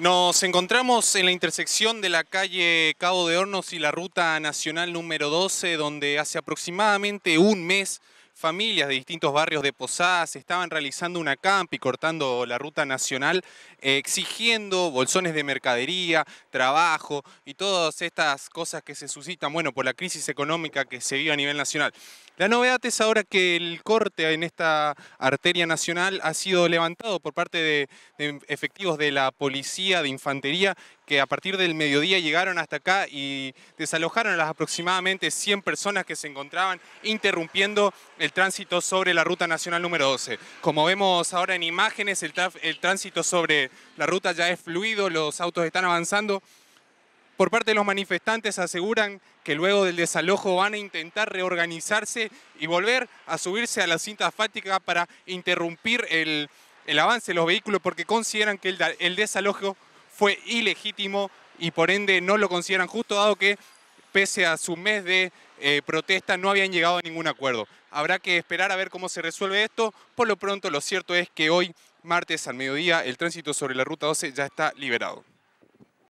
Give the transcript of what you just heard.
Nos encontramos en la intersección de la calle Cabo de Hornos y la ruta nacional número 12, donde hace aproximadamente un mes familias de distintos barrios de Posadas estaban realizando una camp y cortando la ruta nacional, exigiendo bolsones de mercadería, trabajo y todas estas cosas que se suscitan, bueno, por la crisis económica que se vive a nivel nacional. La novedad es ahora que el corte en esta arteria nacional ha sido levantado por parte de, efectivos de la policía de infantería que a partir del mediodía llegaron hasta acá y desalojaron a las aproximadamente 100 personas que se encontraban interrumpiendo el tránsito sobre la ruta nacional número 12. Como vemos ahora en imágenes, el, el tránsito sobre la ruta ya es fluido, los autos están avanzando. Por parte de los manifestantes aseguran que luego del desalojo van a intentar reorganizarse y volver a subirse a la cinta asfáltica para interrumpir el, avance de los vehículos porque consideran que el, el desalojo fue ilegítimo y por ende no lo consideran justo dado que pese a su mes de eh, protesta no habían llegado a ningún acuerdo. Habrá que esperar a ver cómo se resuelve esto. Por lo pronto, lo cierto es que hoy, martes al mediodía, el tránsito sobre la Ruta 12 ya está liberado.